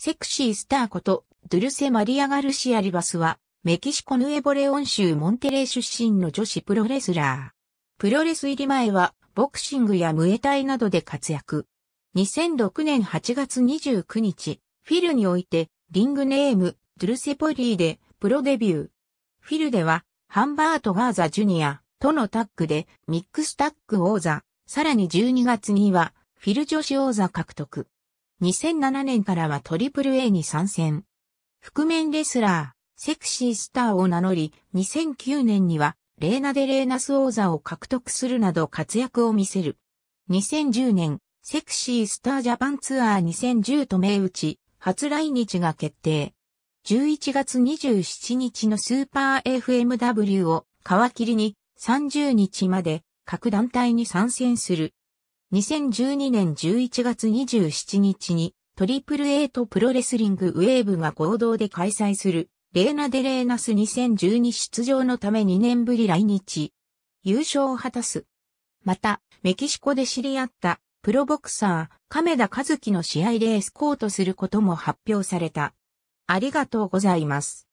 セクシースターこと、ドゥルセ・マリア・ガルシア・リバスは、メキシコヌエボレオン州モンテレー出身の女子プロレスラー。プロレス入り前は、ボクシングやムエタイなどで活躍。2006年8月29日、フィルにおいて、リングネーム、ドゥルセ・ポリーで、プロデビュー。フィルでは、ハンバート・ガーザ・ジュニアとのタッグで、ミックスタッグ王座、さらに12月には、フィル女子王座獲得。2007年からは AAA に参戦。覆面レスラー、セクシースターを名乗り、2009年には、レーナ・デ・レーナス王座を獲得するなど活躍を見せる。2010年、セクシースタージャパンツアー2010と銘打ち、初来日が決定。11月27日のスーパー FMW を皮切りに30日まで各団体に参戦する。2012年11月27日に、トリプル A とプロレスリングウェーブが合同で開催する、レーナ・デ・レーナス2012出場のため2年ぶり来日。優勝を果たす。また、メキシコで知り合ったプロボクサー、亀田和樹の試合でエスコートすることも発表された。ありがとうございます。